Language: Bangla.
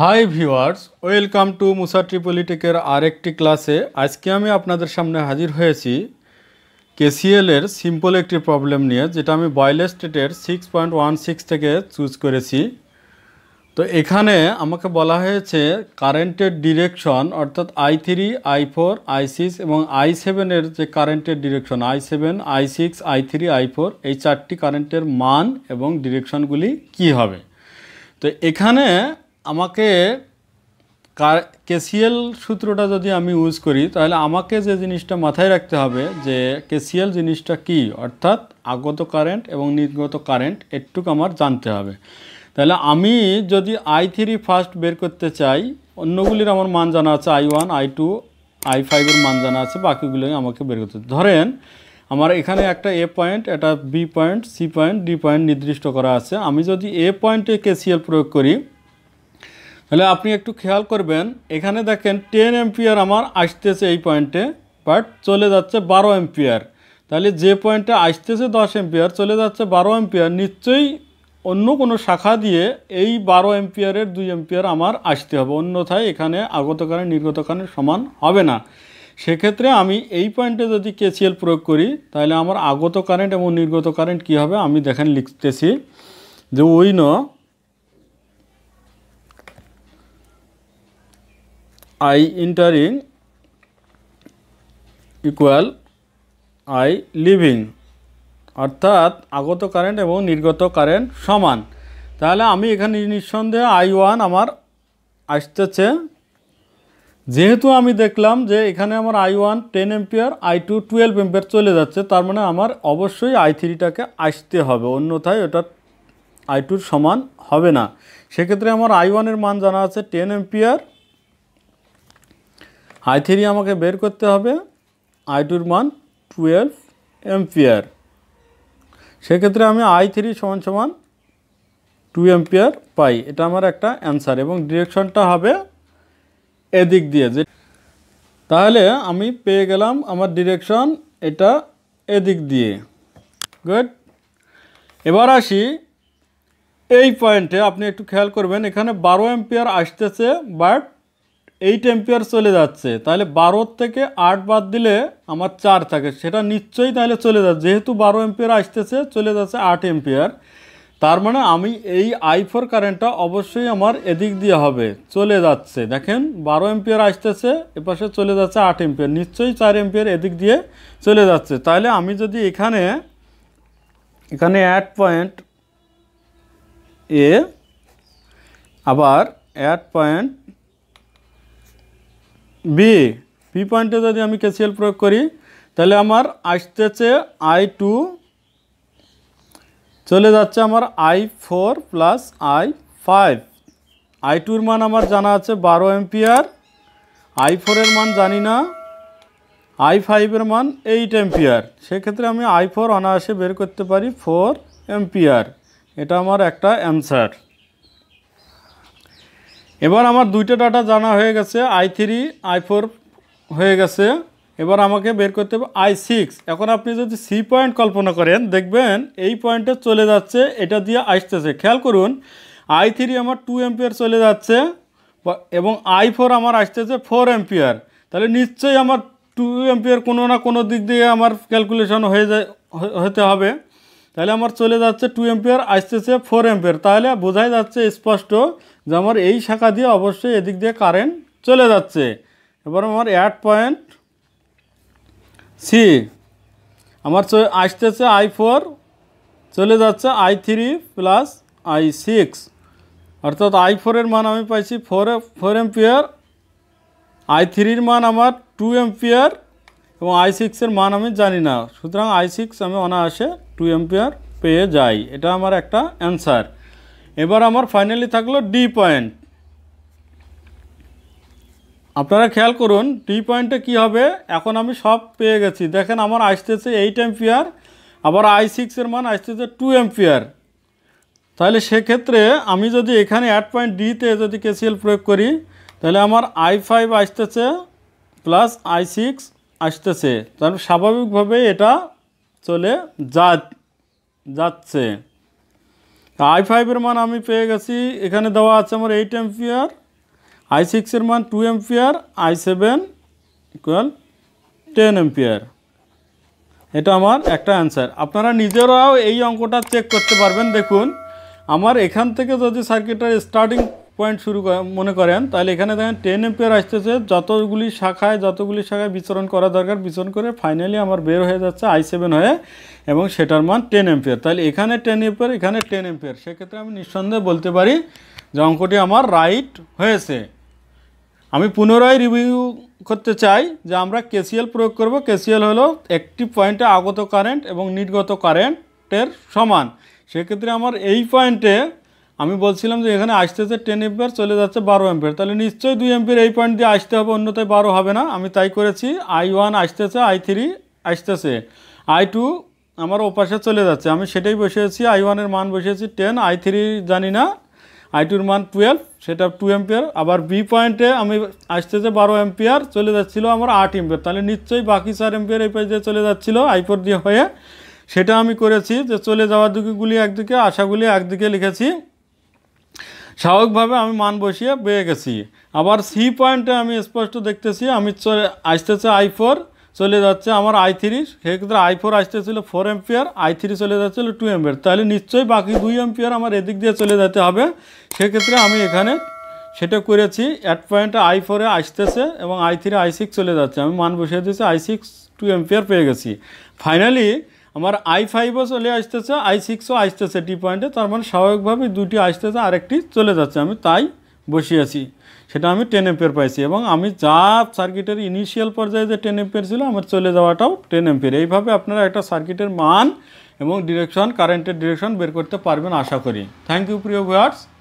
high viewers welcome to Musa ট্রিপলিটেকের আরেকটি ক্লাসে আজকে আমি আপনাদের সামনে হাজির হয়েছি কেসিএলের সিম্পল একটি প্রবলেম নিয়ে যেটা আমি বয়লে স্টেটের সিক্স পয়েন্ট ওয়ান সিক্স থেকে চুজ করেছি তো এখানে আমাকে বলা হয়েছে কারেন্টের ডিরেকশন অর্থাৎ I three I four I six এবং আই সেভেনের যে কারেন্টের direction I seven I six I three I four এই চারটি কারেন্টের মান এবং ডিরেকশনগুলি কি হবে তো এখানে আমাকে কার কেসিএল সূত্রটা যদি আমি ইউজ করি তাহলে আমাকে যে জিনিসটা মাথায় রাখতে হবে যে কেসিএল জিনিসটা কি অর্থাৎ আগত কারেন্ট এবং নির্গত কারেন্ট এটুকু আমার জানতে হবে তাহলে আমি যদি আই থ্রি ফার্স্ট বের করতে চাই অন্যগুলির আমার মান জানা আছে I one I two I ফাইভের মান জানা আছে বাকিগুলোই আমাকে বের করতে ধরেন আমার এখানে একটা এ পয়েন্ট একটা B point C point D point নির্দিষ্ট করা আছে আমি যদি এ পয়েন্টে কেসিএল প্রয়োগ করি তাহলে আপনি একটু খেয়াল করবেন এখানে দেখেন টেন এম্পিয়ার আমার আসতেছে এই পয়েন্টে বাট চলে যাচ্ছে বারো এম্পিয়ার তাহলে যে পয়েন্টে আসতেছে দশ এম্পিয়ার চলে যাচ্ছে বারো এম্পিয়ার নিশ্চয়ই অন্য কোনো শাখা দিয়ে এই বারো এম্পিয়ারের দুই এম্পিয়ার আমার আসতে হবে অন্যথায় এখানে আগত কারণে নির্গত কারণে সমান হবে না সেক্ষেত্রে আমি এই পয়েন্টে যদি কেসিএল প্রয়োগ করি তাহলে আমার আগত কারেন্ট এবং নির্গত কারেন্ট কি হবে আমি দেখেন লিখতেছি যে ওই ন i entering equal I leaving অর্থাৎ আগত কারেন্ট এবং নির্গত কারেন্ট সমান তাহলে আমি এখানে নিঃসন্দেহে আই ওয়ান আমার আসতেছে যেহেতু আমি দেখলাম যে এখানে আমার I one ten ampere I two twelve ampere চলে যাচ্ছে তার মানে আমার অবশ্যই আই থ্রিটাকে আসতে হবে অন্যথায় ওটা আই টুর সমান হবে না সেক্ষেত্রে আমার আই ওয়ানের মান জানা আছে টেন এম্পিয়ার আই থ্রি আমাকে বের করতে হবে আই টুর মান টুয়েলভ এম্পিয়ার সেক্ষেত্রে আমি আই থ্রি সমান সমান টু এম্পিয়ার পাই এটা আমার একটা অ্যান্সার এবং ডিরেকশনটা হবে এদিক দিয়ে যে তাহলে আমি পেয়ে গেলাম আমার ডিরেকশন এটা এদিক দিয়ে গুড এবার আসি এই পয়েন্টে আপনি একটু খেয়াল করবেন এখানে বারো এম্পিয়ার আসতেছে বাট এইট এম্পিয়ার চলে যাচ্ছে তাহলে বারোর থেকে আট বাদ দিলে আমার চার থাকে সেটা নিশ্চয়ই তাহলে চলে যাচ্ছে যেহেতু বারো এম্পিয়ার আসতেছে চলে যাচ্ছে আট এম্পিয়ার তার মানে আমি এই আই ফোর কারেন্টটা অবশ্যই আমার এদিক দিয়ে হবে চলে যাচ্ছে দেখেন বারো এম্পিয়ার আসতেছে এপাশে চলে যাচ্ছে আট এম্পিয়ার নিশ্চয়ই চার এম্পিয়ার এদিক দিয়ে চলে যাচ্ছে তাহলে আমি যদি এখানে এখানে অ্যাট পয়েন্ট এ আবার অ্যাট পয়েন্ট বি বি পয়েন্টে যদি আমি কেসিএল প্রয়োগ করি তাহলে আমার আসতেছে আই টু চলে যাচ্ছে আমার I four plus I five I টুর মান আমার জানা আছে বারো এম্পিয়ার আই ফোরের মান জানি না আই ফাইভের মান এইট এম্পিয়ার সেক্ষেত্রে আমি আই ফোর অনায়াসে বের করতে পারি ফোর এম্পিয়ার এটা আমার একটা অ্যান্সার এবার আমার দুইটা ডাটা জানা হয়ে গেছে আই থ্রি আই ফোর হয়ে গেছে এবার আমাকে বের করতে হবে আই সিক্স এখন আপনি যদি সি পয়েন্ট কল্পনা করেন দেখবেন এই পয়েন্টে চলে যাচ্ছে এটা দিয়ে আসতেছে খেয়াল করুন আই থ্রি আমার টু এম্পিয়ার চলে যাচ্ছে এবং আই ফোর আমার আসতেছে ফোর এম্পিয়ার তাহলে নিশ্চয়ই আমার টু এম্পিয়ার কোনো না কোনো দিক দিয়ে আমার ক্যালকুলেশন হয়ে যায় হতে হবে তাহলে আমার চলে যাচ্ছে টু এম্পিয়ার আসতেছে ফোর এম্পিয়ার তাহলে বোঝাই যাচ্ছে স্পষ্ট যে আমার এই শাখা দিয়ে অবশ্যই এদিক দিয়ে কারেন্ট চলে যাচ্ছে এবার আমার অ্যাট পয়েন্ট সি আমার আসতেছে আই ফোর চলে যাচ্ছে I three plus I six অর্থাৎ আই ফোরের মান আমি পাইছি ফোর ফোর এম্পিয়ার আই থ্রির মান আমার টু এম্পিয়ার এবং আই সিক্সের মান আমি জানি না সুতরাং আই সিক্স আমি অনায়াসে টু এম্পিয়ার পেয়ে যাই এটা আমার একটা অ্যান্সার এবার আমার ফাইনালি থাকলো ডি পয়েন্ট আপনারা খেয়াল করুন ডি পয়েন্টে কি হবে এখন আমি সব পেয়ে গেছি দেখেন আমার আসতেছে এইট এম্পিয়ার আবার আই সিক্সের মান আসতেছে টু এম্পিয়ার তাহলে সেক্ষেত্রে আমি যদি এখানে অ্যাট পয়েন্ট ডিতে যদি কেসিএল প্রয়োগ করি তাহলে আমার আই ফাইভ আসতেছে প্লাস আই সিক্স আসতেছে তাহলে স্বাভাবিকভাবে এটা চলে যা যাচ্ছে আই ফাইভের মান আমি পেয়ে গেছি এখানে দেওয়া আছে আমার এইট এমপিয়ার আই সিক্সের মান two ampere I seven equal ten ampere এটা আমার একটা অ্যান্সার আপনারা নিজেরাও এই অঙ্কটা চেক করতে পারবেন দেখুন আমার এখান থেকে যদি সার্কিটের স্টার্টিং পয়েন্ট শুরু মনে করেন তাহলে এখানে দেখেন টেন এম্পিয়ার আসতেছে যতগুলি শাখায় যতগুলি শাখায় বিচরণ করা দরকার বিচরণ করে ফাইনালি আমার বের হয়ে যাচ্ছে আই সেভেন হয়ে এবং সেটার মান টেন এম্পিয়ার তাহলে এখানে টেন এম্পিয়ার এখানে টেন এম্পিয়ার সেক্ষেত্রে আমি নিঃসন্দেহে বলতে পারি যে অঙ্কটি আমার রাইট হয়েছে আমি পুনরায় রিভিউ করতে চাই যে আমরা কেসিএল প্রয়োগ করব কেসিএল হলো একটি পয়েন্টে আগত কারেন্ট এবং নির্গত কারেন্টের সমান সেক্ষেত্রে আমার এই পয়েন্টে আমি বলছিলাম যে এখানে আসতেছে টেন এম্পিয়ার চলে যাচ্ছে বারো এম্পিয়ার তাহলে নিশ্চয়ই দুই এম্পিয়ার এই পয়েন্ট দিয়ে আসতে হবে অন্যথায় বারো হবে না আমি তাই করেছি আই ওয়ান আসতেছে আই থ্রি আসতেছে আই টু আমার ওপাশে চলে যাচ্ছে আমি সেটাই বসেছি আই ওয়ানের মান বসেছি টেন আই থ্রি জানি না আই টুর মান টুয়েলভ সেটা টু এম্পিয়ার আবার বি পয়েন্টে আমি আসতেছে বারো এম্পিয়ার চলে যাচ্ছিলো আমার আট এম্পিয়ার তাহলে নিশ্চয়ই বাকি চার এম্পিয়ার এই পাশ দিয়ে চলে যাচ্ছিলো আই ফোর দিয়ে হয়ে সেটা আমি করেছি যে চলে যাওয়ার দিকেগুলি একদিকে আশাগুলি একদিকে লিখেছি স্বাভাবিকভাবে আমি মান বসিয়ে পেয়ে গেছি আবার সি পয়েন্টে আমি স্পষ্ট দেখতেছি আমি চলে আসতেছে আই ফোর চলে যাচ্ছে আমার আই থ্রি সেক্ষেত্রে আই ফোর আসতেছিল ফোর এম্পিয়ার আই থ্রি চলে যাচ্ছিলো টু এম্পিয়ার তাহলে নিশ্চয়ই বাকি দুই এম্পিয়ার আমার এদিক দিয়ে চলে যেতে হবে সেক্ষেত্রে আমি এখানে সেটা করেছি অ্যাট পয়েন্টে আই ফোরে আসতেছে এবং আই থ্রি আই সিক্স চলে যাচ্ছে আমি মান বসিয়ে দিয়েছি আই সিক্স টু এম্পিয়ার পেয়ে গেছি ফাইনালি আমার আই ফাইভও চলে আসতেছে আই সিক্সও আসতেছে টি পয়েন্টে তার মানে স্বাভাবিকভাবে দুটি আসতেছে আরেকটি চলে যাচ্ছে আমি তাই বসে আছি সেটা আমি টেন এম্পের পাইছি এবং আমি যা সার্কিটের ইনিশিয়াল পর্যায়ে যে টেন এম্পের ছিল আমার চলে যাওয়াটাও টেন এম্পের এইভাবে আপনারা একটা সার্কিটের মান এবং ডিরেকশন কারেন্টের ডিরেকশন বের করতে পারবেন আশা করি থ্যাংক ইউ প্রিয় ভিউয়ার্স